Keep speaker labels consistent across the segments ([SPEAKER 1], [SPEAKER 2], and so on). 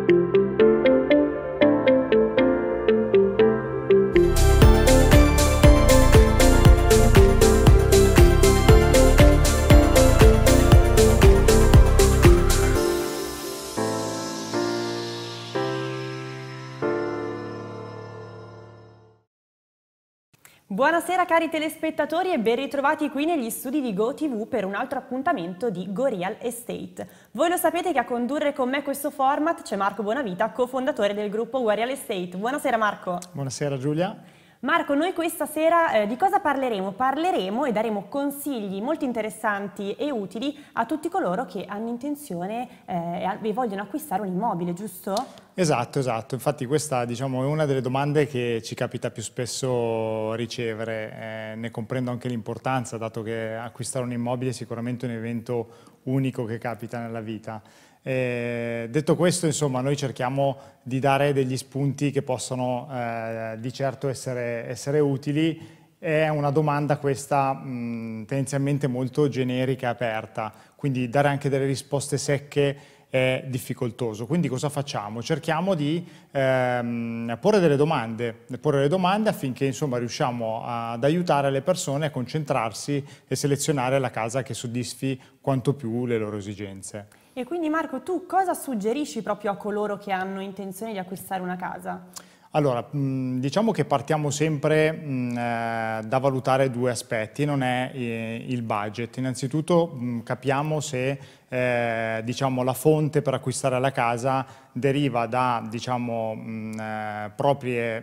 [SPEAKER 1] thank you Buonasera cari telespettatori e ben ritrovati qui negli studi di GoTV per un altro appuntamento di GoReal Estate. Voi lo sapete che a condurre con me questo format c'è Marco Bonavita, cofondatore del gruppo GoReal Estate. Buonasera Marco.
[SPEAKER 2] Buonasera Giulia.
[SPEAKER 1] Marco, noi questa sera eh, di cosa parleremo? Parleremo e daremo consigli molto interessanti e utili a tutti coloro che hanno intenzione eh, e vogliono acquistare un immobile, giusto?
[SPEAKER 2] Esatto, esatto. Infatti questa diciamo, è una delle domande che ci capita più spesso ricevere. Eh, ne comprendo anche l'importanza, dato che acquistare un immobile è sicuramente un evento unico che capita nella vita. Eh, detto questo, insomma, noi cerchiamo di dare degli spunti che possono eh, di certo essere, essere, utili. È una domanda questa mh, tendenzialmente molto generica e aperta, quindi dare anche delle risposte secche è difficoltoso. Quindi cosa facciamo? Cerchiamo di ehm, porre delle domande, porre le domande affinché insomma, riusciamo ad aiutare le persone a concentrarsi e selezionare la casa che soddisfi quanto più le loro esigenze.
[SPEAKER 1] E quindi Marco, tu cosa suggerisci proprio a coloro che hanno intenzione di acquistare una casa?
[SPEAKER 2] Allora, diciamo che partiamo sempre eh, da valutare due aspetti, non è eh, il budget. Innanzitutto capiamo se eh, diciamo, la fonte per acquistare la casa deriva da diciamo, proprie,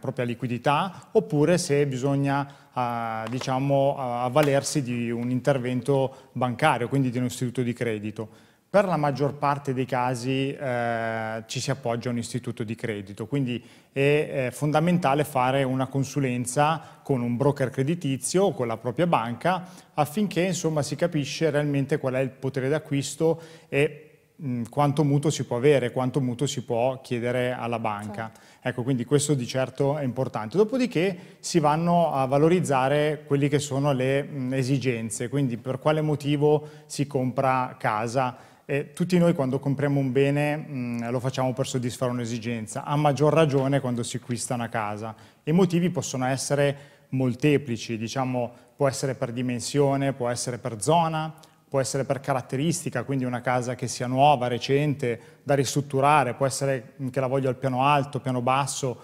[SPEAKER 2] propria liquidità oppure se bisogna ah, diciamo, avvalersi di un intervento bancario, quindi di un istituto di credito. Per la maggior parte dei casi eh, ci si appoggia a un istituto di credito, quindi è eh, fondamentale fare una consulenza con un broker creditizio o con la propria banca affinché insomma, si capisce realmente qual è il potere d'acquisto e mh, mm, quanto mutuo si può avere, quanto mutuo si può chiedere alla banca. Certo. Ecco, quindi questo di certo è importante. Dopodiché si vanno a valorizzare quelle che sono le mh, mm, esigenze, quindi per quale motivo si compra casa, e tutti noi quando compriamo un bene mh, mm, lo facciamo per soddisfare un'esigenza, a maggior ragione quando si acquista una casa. I motivi possono essere molteplici, diciamo, può essere per dimensione, può essere per zona, può essere per caratteristica, quindi una casa che sia nuova, recente, da ristrutturare, può essere mm, che la voglio al piano alto, piano basso,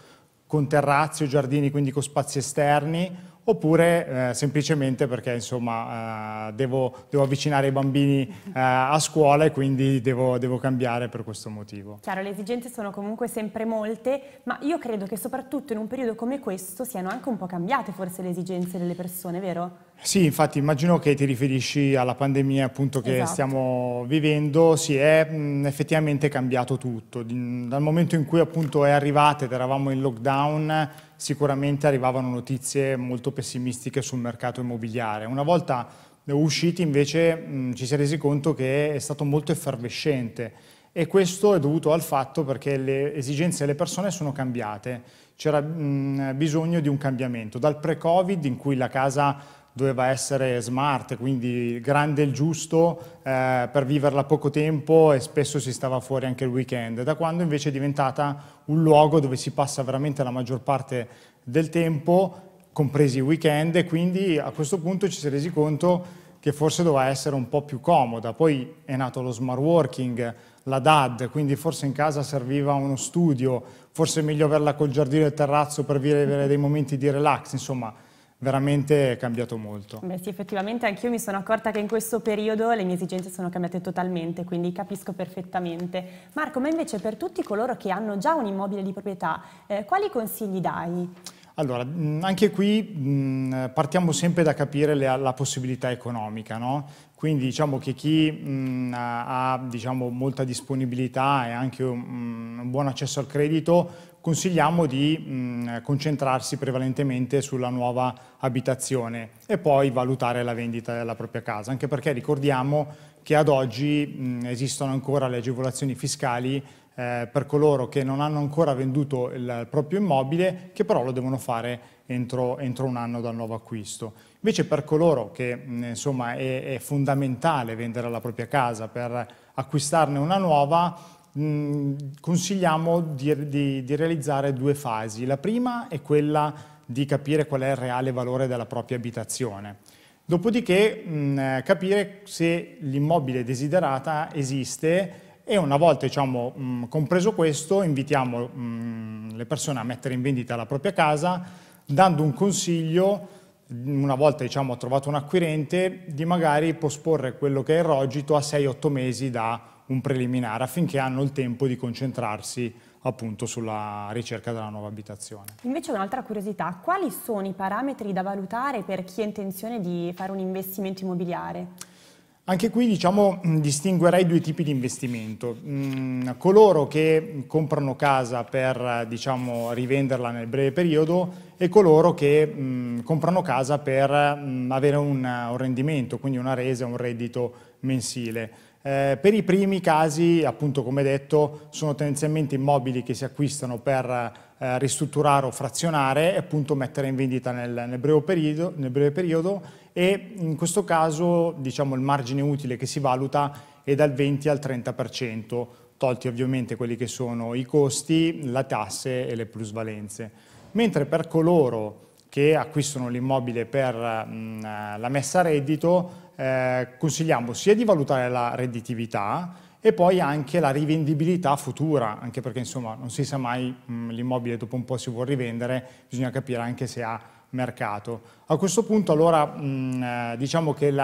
[SPEAKER 2] con terrazzi o giardini, quindi con spazi esterni, oppure eh, semplicemente perché insomma, eh, devo, devo, avvicinare i bambini eh, a scuola e quindi devo, devo, cambiare per questo motivo.
[SPEAKER 1] Chiaro, le esigenze sono comunque sempre molte, ma io credo che soprattutto in un periodo come questo siano anche un po' cambiate forse le esigenze delle persone, vero?
[SPEAKER 2] Sì, infatti immagino che ti riferisci alla pandemia appunto che esatto. stiamo vivendo, si sì, è mh, mm, effettivamente cambiato tutto, dal momento in cui appunto è arrivata ed eravamo in lockdown sicuramente arrivavano notizie molto pessimistiche sul mercato immobiliare. Una volta usciti invece mh, ci si è resi conto che è stato molto effervescente e questo è dovuto al fatto perché le esigenze delle persone sono cambiate. C'era bisogno di un cambiamento, dal pre-Covid in cui la casa doveva essere smart, quindi grande il giusto eh, per viverla poco tempo e spesso si stava fuori anche il weekend, da quando invece è diventata un luogo dove si passa veramente la maggior parte del tempo, compresi i weekend, e quindi a questo punto ci si è resi conto che forse doveva essere un po' più comoda. Poi è nato lo smart working, la DAD, quindi forse in casa serviva uno studio, forse è meglio averla col giardino e il terrazzo per vivere dei momenti di relax, insomma veramente è cambiato molto.
[SPEAKER 1] Beh sì, effettivamente anch'io mi sono accorta che in questo periodo le mie esigenze sono cambiate totalmente, quindi capisco perfettamente. Marco, ma invece per tutti coloro che hanno già un immobile di proprietà, eh, quali consigli dai?
[SPEAKER 2] Allora, anche qui mh, partiamo sempre da capire le, la possibilità economica, no? Quindi diciamo che chi mh, ha diciamo, molta disponibilità e anche un, un buon accesso al credito consigliamo di mh, concentrarsi prevalentemente sulla nuova abitazione e poi valutare la vendita della propria casa, anche perché ricordiamo che ad oggi mh, esistono ancora le agevolazioni fiscali eh, per coloro che non hanno ancora venduto il proprio immobile, che però lo devono fare entro, entro un anno dal nuovo acquisto. Invece per coloro che mh, insomma, è, è fondamentale vendere la propria casa per acquistarne una nuova, consigliamo di, di, di realizzare due fasi. La prima è quella di capire qual è il reale valore della propria abitazione. Dopodiché mh, capire se l'immobile desiderata esiste e una volta diciamo, mh, compreso questo invitiamo mh, le persone a mettere in vendita la propria casa dando un consiglio una volta diciamo, trovato un acquirente di magari posporre quello che è il rogito a 6-8 mesi da un preliminare affinché hanno il tempo di concentrarsi appunto sulla ricerca della nuova abitazione.
[SPEAKER 1] Invece un'altra curiosità, quali sono i parametri da valutare per chi ha intenzione di fare un investimento immobiliare?
[SPEAKER 2] Anche qui diciamo, mm, distinguerei due tipi di investimento. Mm, coloro che comprano casa per diciamo, rivenderla nel breve periodo e coloro che mm, comprano casa per avere un rendimento, quindi una resa, un reddito mensile. Eh, per i primi casi, appunto come detto, sono tendenzialmente immobili che si acquistano per eh, ristrutturare o frazionare e appunto mettere in vendita nel, nel, breve periodo, nel, breve periodo, e in questo caso diciamo, il margine utile che si valuta è dal 20 al 30%, tolti ovviamente quelli che sono i costi, la tasse e le plusvalenze. Mentre per coloro che acquistano l'immobile per mh, mm, eh, la messa a reddito, eh, consigliamo sia di valutare la redditività e poi anche la rivendibilità futura, anche perché insomma non si sa mai mm, l'immobile dopo un po' si vuol rivendere, bisogna capire anche se ha mercato. A questo punto allora mh, mm, eh, diciamo che il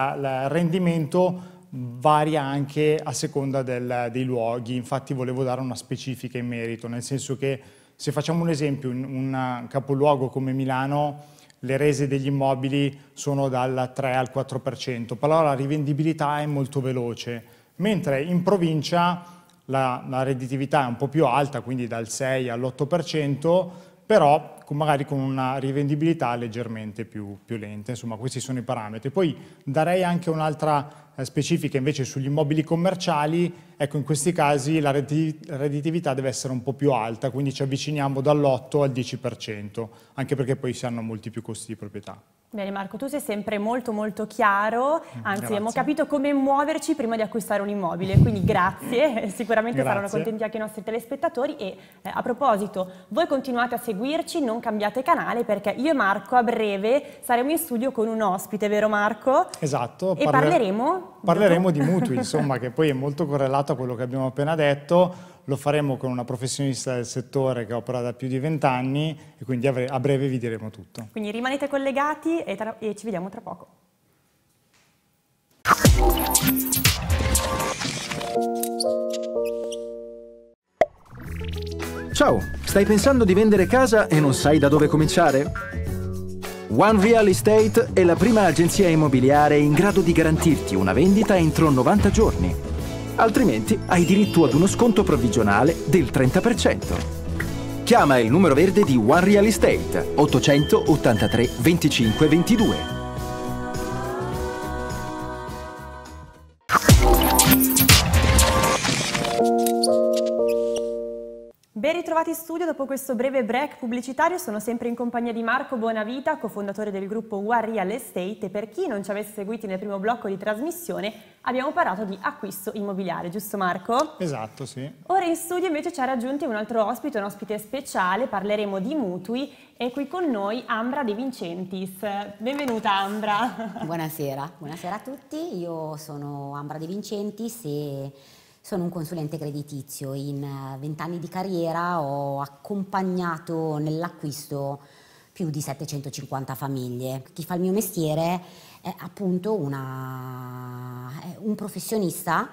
[SPEAKER 2] rendimento varia anche a seconda del, dei luoghi, infatti volevo dare una specifica in merito, nel senso che se facciamo un esempio, in un eh, capoluogo come Milano le rese degli immobili sono dal 3 al 4%, però la rivendibilità è molto veloce, mentre in provincia la, la redditività è un po' più alta, quindi dal 6 all'8%, però con, magari con una rivendibilità leggermente più, più, lenta. Insomma, questi sono i parametri. Poi darei anche un'altra eh, specifiche invece sugli immobili commerciali, ecco in questi casi la redditività deve essere un po' più alta, quindi ci avviciniamo dall'8 al 10%, anche perché poi si hanno molti più costi di proprietà.
[SPEAKER 1] Bene Marco, tu sei sempre molto molto chiaro, mm, anzi grazie. abbiamo capito come muoverci prima di acquistare un immobile, quindi grazie, sicuramente grazie. saranno contenti anche i nostri telespettatori e eh, a proposito, voi continuate a seguirci, non cambiate canale perché io e Marco a breve saremo in studio con un ospite, vero Marco?
[SPEAKER 2] Esatto. E parleremo parleremo? di mutui, insomma, che poi è molto correlato a quello che abbiamo appena detto. Lo faremo con una professionista del settore che opera da più di vent'anni e quindi a breve vi diremo tutto.
[SPEAKER 1] Quindi rimanete collegati e, e ci vediamo tra poco.
[SPEAKER 2] Ciao, stai pensando di vendere casa e non sai da dove cominciare? One Real Estate è la prima agenzia immobiliare in grado di garantirti una vendita entro 90 giorni. Altrimenti hai diritto ad uno sconto provvigionale del 30%. Chiama il numero verde di One Real Estate 883 25 22
[SPEAKER 1] in studio dopo questo breve break pubblicitario. Sono sempre in compagnia di Marco Bonavita, cofondatore del gruppo War Real Estate. per chi non ci avesse seguiti nel primo blocco di trasmissione, abbiamo parlato di acquisto immobiliare, giusto Marco?
[SPEAKER 2] Esatto, sì.
[SPEAKER 1] Ora in studio invece ci ha raggiunto un altro ospite, un ospite speciale. Parleremo di mutui. E qui con noi Ambra De Vincentis. Benvenuta Ambra. Buonasera, buonasera a tutti. Io
[SPEAKER 3] sono Ambra De Vincentis e sono un consulente creditizio, in eh, vent'anni di carriera ho accompagnato nell'acquisto più di 750 famiglie. Chi fa il mio mestiere è appunto una, è un professionista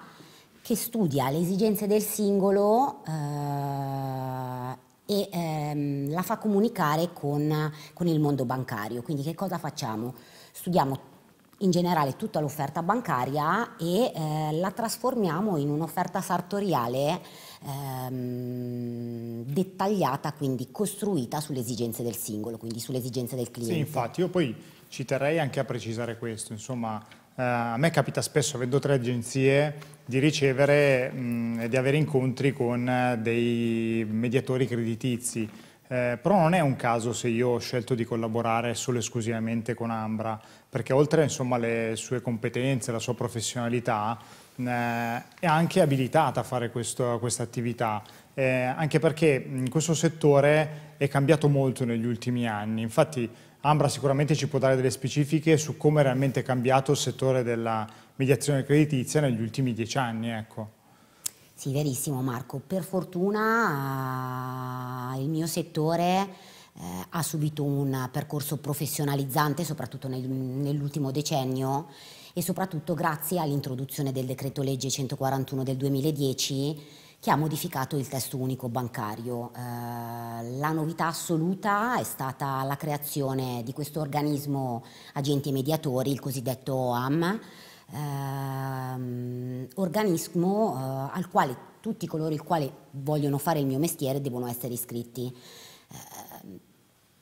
[SPEAKER 3] che studia le esigenze del singolo eh, e ehm, la fa comunicare con, con il mondo bancario. Quindi che cosa facciamo? Studiamo in generale tutta l'offerta bancaria e eh, la trasformiamo in un'offerta sartoriale ehm,
[SPEAKER 2] dettagliata, quindi costruita sulle esigenze del singolo, quindi sulle esigenze del cliente. Sì, infatti, io poi ci terrei anche a precisare questo, insomma, eh, a me capita spesso, avendo tre agenzie, di ricevere mm, e di avere incontri con eh, dei mediatori creditizi eh, però non è un caso se io ho scelto di collaborare solo e esclusivamente con Ambra, perché oltre insomma, alle sue competenze, alla sua professionalità, eh, è anche abilitata a fare questa attività, eh, anche perché in questo settore è cambiato molto negli ultimi anni. Infatti Ambra sicuramente ci può dare delle specifiche su come è realmente cambiato il settore della mediazione creditizia negli ultimi dieci anni. Ecco. Sì, verissimo Marco. Per
[SPEAKER 3] fortuna il mio settore eh, ha subito un percorso professionalizzante, soprattutto nel, nell'ultimo decennio, e soprattutto grazie all'introduzione del decreto legge 141 del 2010 che ha modificato il testo unico bancario. Eh, la novità assoluta è stata la creazione di questo organismo agenti e mediatori, il cosiddetto AM, eh, organismo eh, al quale tutti coloro i quali vogliono fare il mio mestiere devono essere iscritti. Eh,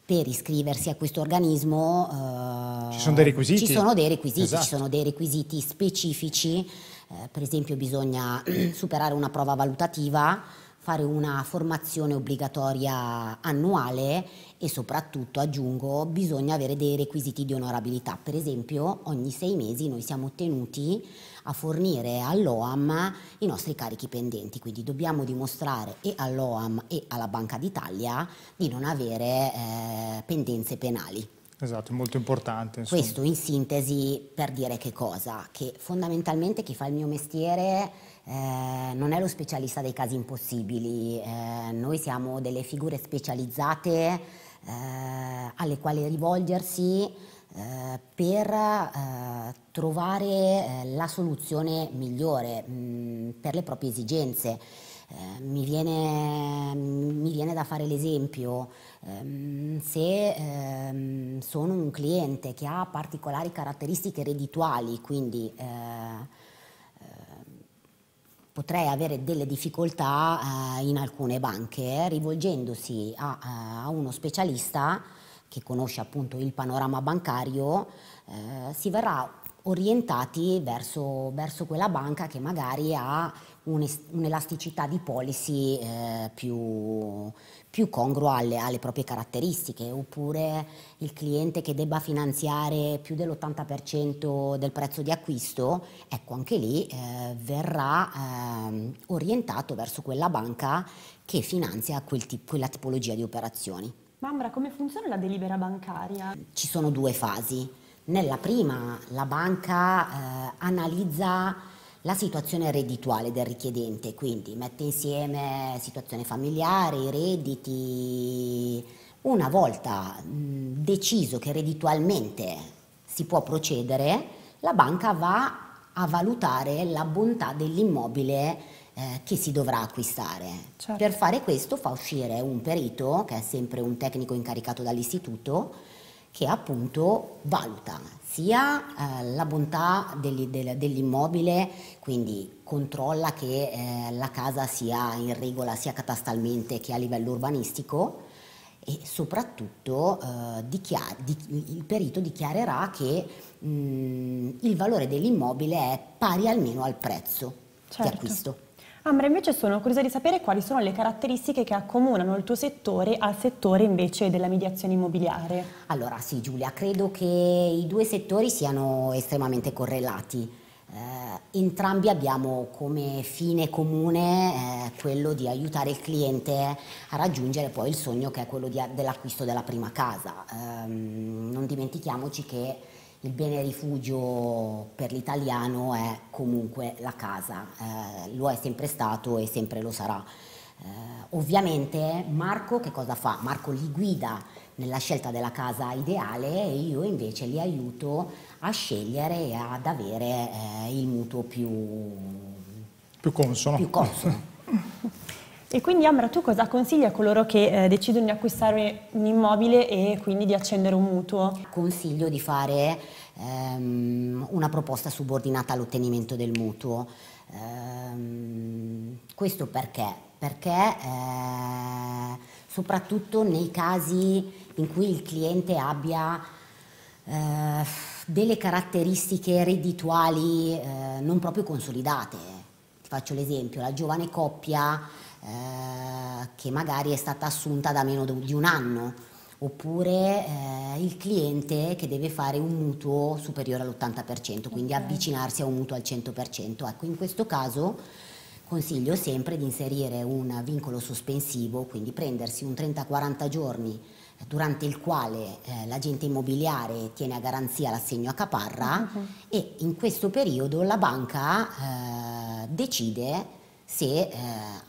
[SPEAKER 3] per iscriversi a questo organismo eh, ci sono dei requisiti, ci sono dei requisiti, esatto. ci sono dei requisiti specifici, eh, per esempio bisogna superare una prova valutativa, fare una formazione obbligatoria annuale e soprattutto, aggiungo, bisogna avere dei requisiti di onorabilità. Per esempio, ogni sei mesi noi siamo tenuti a fornire all'OAM i nostri carichi pendenti, quindi dobbiamo dimostrare e all'OAM e alla Banca d'Italia di non avere eh, pendenze penali. Esatto, è molto importante. Insomma. Questo in sintesi per dire che cosa? Che fondamentalmente chi fa il mio mestiere eh, non è lo specialista dei casi impossibili, eh, noi siamo delle figure specializzate eh, alle quali rivolgersi eh, per eh, trovare la soluzione migliore mh, mm, per le proprie esigenze. Mi viene, mi, viene, da fare l'esempio, ehm, se ehm, sono un cliente che ha particolari caratteristiche reddituali, quindi potrei avere delle difficoltà eh, in alcune banche, eh, rivolgendosi a, eh, a, uno specialista che conosce appunto il panorama bancario, eh, si verrà orientati verso, verso, quella banca che magari ha un'elasticità di policy eh, più, più congruo alle, alle, proprie caratteristiche, oppure il cliente che debba finanziare più dell'80% del prezzo di acquisto, ecco anche lì eh, verrà eh, orientato verso quella banca che finanzia quel tip quella tipologia di operazioni.
[SPEAKER 1] Mambra, come funziona la delibera bancaria?
[SPEAKER 3] Ci sono due fasi. Nella prima la banca eh, analizza la situazione reddituale del richiedente, quindi mette insieme situazione familiare, i redditi. Una volta deciso che redditualmente si può procedere, la banca va a valutare la bontà dell'immobile eh, che si dovrà acquistare. Certo. Per fare questo fa uscire un perito, che è sempre un tecnico incaricato dall'istituto, che appunto valuta sia eh, la bontà dell'immobile, quindi controlla che eh, la casa sia in regola sia catastalmente che a livello urbanistico e soprattutto eh, dichiar, di, il perito dichiarerà che mh, mm, il valore dell'immobile è pari almeno al prezzo certo. di acquisto.
[SPEAKER 1] Ambra, invece sono curiosa di sapere quali sono le caratteristiche che accomunano il tuo settore al settore invece della mediazione immobiliare. Allora
[SPEAKER 3] sì Giulia, credo che i due settori siano estremamente correlati. Eh, entrambi abbiamo come fine comune eh, quello di aiutare il cliente a raggiungere poi il sogno che è quello dell'acquisto della prima casa. Eh, non dimentichiamoci che il bene rifugio per l'italiano è comunque la casa, eh, lo è sempre stato e sempre lo sarà. Eh, ovviamente Marco che cosa fa? Marco li guida nella scelta della casa ideale e io invece li aiuto a scegliere e ad avere eh, il mutuo
[SPEAKER 2] più, più consono. Più consono.
[SPEAKER 1] E quindi Ambra, tu cosa consigli a coloro che eh, decidono di acquistare un immobile e quindi di accendere un mutuo?
[SPEAKER 3] Consiglio di fare ehm, una proposta subordinata all'ottenimento del mutuo. Ehm, questo perché? Perché eh, soprattutto nei casi in cui il cliente abbia eh, delle caratteristiche reddituali eh, non proprio consolidate. Ti faccio l'esempio, la giovane coppia eh, che magari è stata assunta da meno di un anno, oppure eh, il cliente che deve fare un mutuo superiore all'80%, quindi okay. avvicinarsi a un mutuo al 100%. Ecco, in questo caso consiglio sempre di inserire un vincolo sospensivo, quindi prendersi un 30-40 giorni eh, durante il quale eh, l'agente immobiliare tiene a garanzia l'assegno a caparra uh e in questo periodo la banca eh, decide se eh,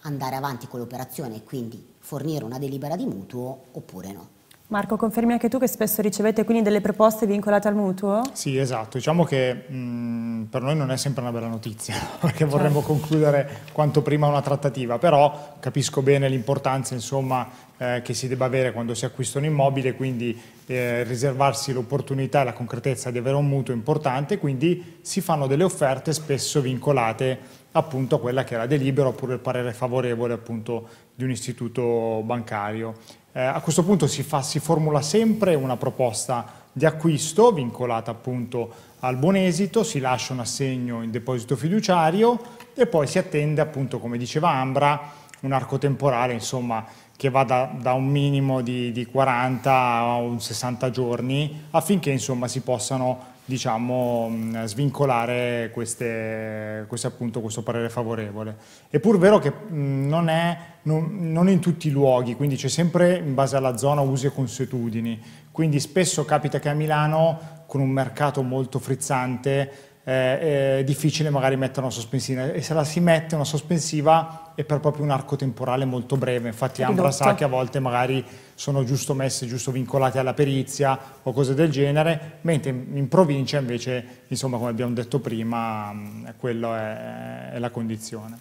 [SPEAKER 3] andare avanti con l'operazione e
[SPEAKER 2] quindi fornire una delibera di mutuo oppure no.
[SPEAKER 1] Marco, confermi anche tu che spesso ricevete quindi delle proposte vincolate al mutuo?
[SPEAKER 2] Sì, esatto. Diciamo che mh, mm, per noi non è sempre una bella notizia, perché vorremmo certo. concludere quanto prima una trattativa, però capisco bene l'importanza eh, che si debba avere quando si acquista un immobile, quindi eh, riservarsi l'opportunità e la concretezza di avere un mutuo è importante, quindi si fanno delle offerte spesso vincolate appunto quella che era delibera oppure il parere favorevole appunto di un istituto bancario. Eh, a questo punto si, fa, si formula sempre una proposta di acquisto vincolata appunto al buon esito, si lascia un assegno in deposito fiduciario e poi si attende appunto, come diceva Ambra, un arco temporale insomma, che va da, da un minimo di, di, 40 a un 60 giorni affinché insomma, si possano diciamo, mm, svincolare queste, queste, appunto, questo parere favorevole. È pur vero che mm, non è non, non in tutti i luoghi, quindi c'è sempre in base alla zona usi e consuetudini, quindi spesso capita che a Milano con un mercato molto frizzante eh, è eh, difficile magari mettere una sospensiva e se la si mette una sospensiva è per proprio un arco temporale molto breve, infatti Ambra sa che a volte magari sono giusto messe, giusto vincolate alla perizia o cose del genere, mentre in provincia invece, insomma come abbiamo detto prima, mm, quella è, è la condizione.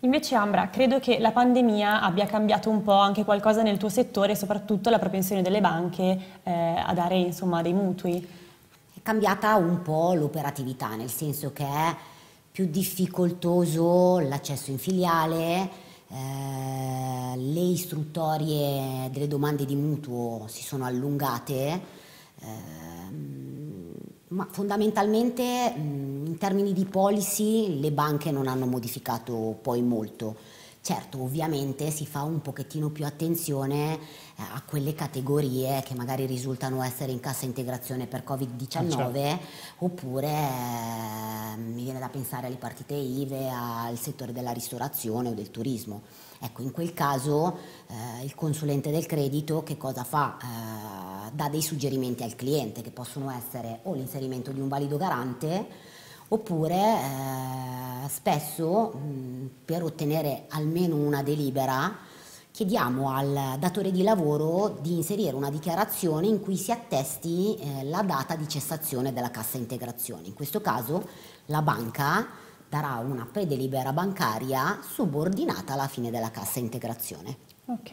[SPEAKER 1] Invece Ambra, credo che la pandemia abbia cambiato un po' anche qualcosa nel tuo settore, soprattutto la propensione delle banche eh, a dare insomma, dei mutui
[SPEAKER 3] cambiata un po' l'operatività, nel senso che è più difficoltoso l'accesso in filiale, eh, le istruttorie delle domande di mutuo si sono allungate, eh, ma fondamentalmente in termini di policy le banche non hanno modificato poi molto. Certo, ovviamente si fa un pochettino più attenzione eh, a quelle categorie che magari risultano essere in cassa integrazione per Covid-19 ah, eh, certo. oppure eh, mi viene da pensare alle partite IVE, al settore della ristorazione o del turismo. Ecco, in quel caso eh, il consulente del credito che cosa fa? Eh, dà dei suggerimenti al cliente che possono essere o l'inserimento di un valido garante oppure eh, spesso mh, mm, per ottenere almeno una delibera chiediamo al datore di lavoro di inserire una dichiarazione in cui si attesti eh, la data di cessazione della cassa integrazione. In questo caso la banca darà una predelibera bancaria subordinata alla fine della cassa integrazione.
[SPEAKER 1] Ok.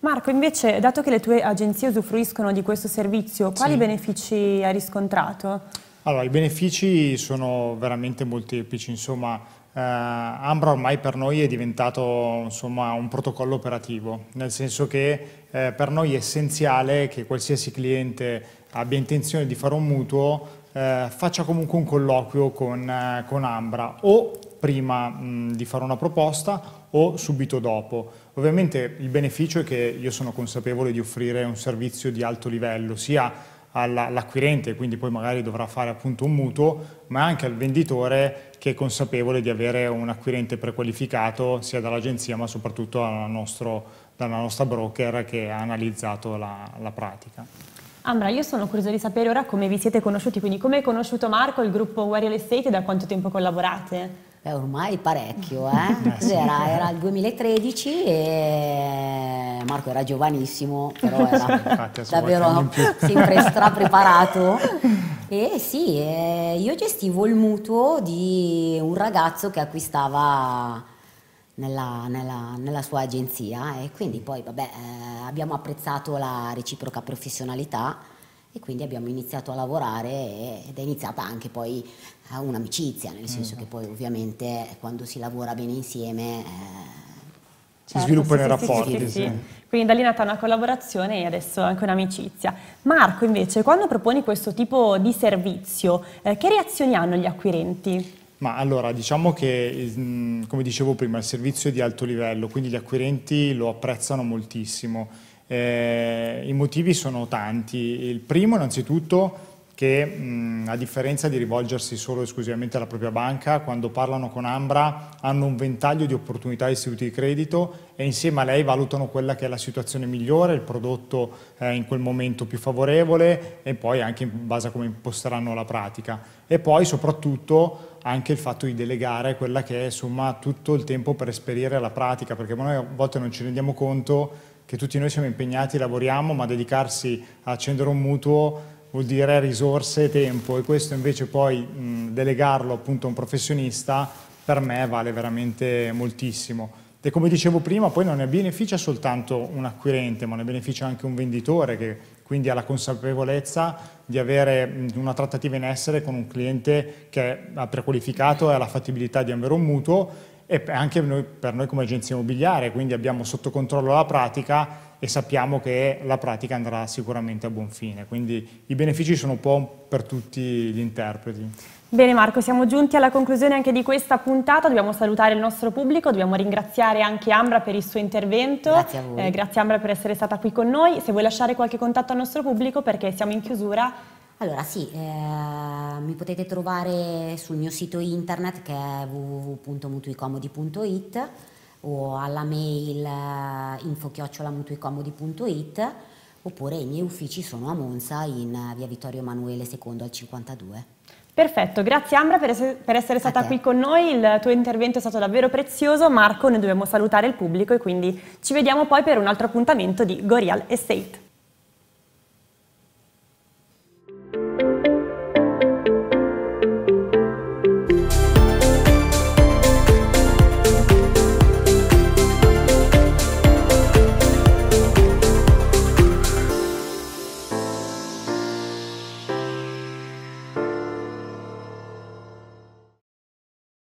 [SPEAKER 1] Marco, invece, dato che le tue agenzie usufruiscono di questo servizio, quali sì. benefici hai riscontrato?
[SPEAKER 2] Allora, i benefici sono veramente molteplici, insomma, eh, Ambra ormai per noi è diventato insomma, un protocollo operativo, nel senso che eh, per noi è essenziale che qualsiasi cliente abbia intenzione di fare un mutuo eh, faccia comunque un colloquio con, eh, con Ambra o prima mh, di fare una proposta o subito dopo. Ovviamente il beneficio è che io sono consapevole di offrire un servizio di alto livello, sia all'acquirente, quindi poi magari dovrà fare appunto un mutuo, ma anche al venditore che è consapevole di avere un acquirente prequalificato sia dall'agenzia ma soprattutto dal nostro, dalla nostra broker che ha analizzato la, la pratica.
[SPEAKER 1] Ambra, io sono curiosa di sapere ora come vi siete conosciuti, quindi come hai conosciuto Marco, il gruppo Warrior Estate e da quanto tempo collaborate? Beh, ormai parecchio, eh. eh? sì. era, era, il 2013 e
[SPEAKER 3] Marco era giovanissimo, però era
[SPEAKER 2] sì, davvero sempre
[SPEAKER 3] strapreparato. e sì, eh, io gestivo il mutuo di un ragazzo che acquistava nella, nella, nella sua agenzia e eh, quindi poi vabbè, eh, abbiamo apprezzato la reciproca professionalità e quindi abbiamo iniziato a lavorare ed è iniziata anche poi eh, un'amicizia, nel senso mm. che poi ovviamente eh, quando si lavora bene insieme... Eh,
[SPEAKER 2] si certo, sviluppano i sì, rapporti. Sì, sì,
[SPEAKER 1] Quindi da lì è nata una collaborazione e adesso anche un'amicizia. Marco invece, quando proponi questo tipo di servizio, eh, che reazioni hanno gli acquirenti?
[SPEAKER 2] Ma allora, diciamo che, mm, come dicevo prima, il servizio è di alto livello, quindi gli acquirenti lo apprezzano moltissimo eh, I motivi sono tanti. Il primo innanzitutto che mh, a differenza di rivolgersi solo e esclusivamente alla propria banca, quando parlano con Ambra hanno un ventaglio di opportunità di istituti di credito e insieme a lei valutano quella che è la situazione migliore, il prodotto eh, in quel momento più favorevole e poi anche in base a come imposteranno la pratica. E poi soprattutto anche il fatto di delegare quella che è insomma tutto il tempo per esperire la pratica, perché noi a volte non ci rendiamo conto che tutti noi siamo impegnati, lavoriamo, ma dedicarsi a accendere un mutuo vuol dire risorse e tempo e questo invece poi mh, delegarlo appunto a un professionista per me vale veramente moltissimo. E come dicevo prima, poi non ne beneficia soltanto un acquirente, ma ne beneficia anche un venditore che quindi ha la consapevolezza di avere una trattativa in essere con un cliente che ha prequalificato e ha la fattibilità di avere un mutuo e anche noi, per noi come agenzia immobiliare, quindi abbiamo sotto controllo la pratica e sappiamo che la pratica andrà sicuramente a buon fine, quindi i benefici sono un po' per tutti gli interpreti.
[SPEAKER 1] Bene Marco, siamo giunti alla conclusione anche di questa puntata, dobbiamo salutare il nostro pubblico, dobbiamo ringraziare anche Ambra per il suo intervento, grazie a voi. Eh, grazie Ambra per essere stata qui con noi, se vuoi lasciare qualche contatto al nostro pubblico perché siamo in chiusura
[SPEAKER 3] allora sì, eh, mi potete trovare sul mio sito internet che è www.mutuicomodi.it o alla mail eh, info-mutuicomodi.it oppure i miei uffici sono a Monza in eh, via Vittorio Emanuele II al 52.
[SPEAKER 1] Perfetto, grazie Ambra per, es per essere stata qui con noi, il tuo intervento è stato davvero prezioso, Marco noi dobbiamo salutare il pubblico e quindi ci vediamo poi per un altro appuntamento di Gorial Estate.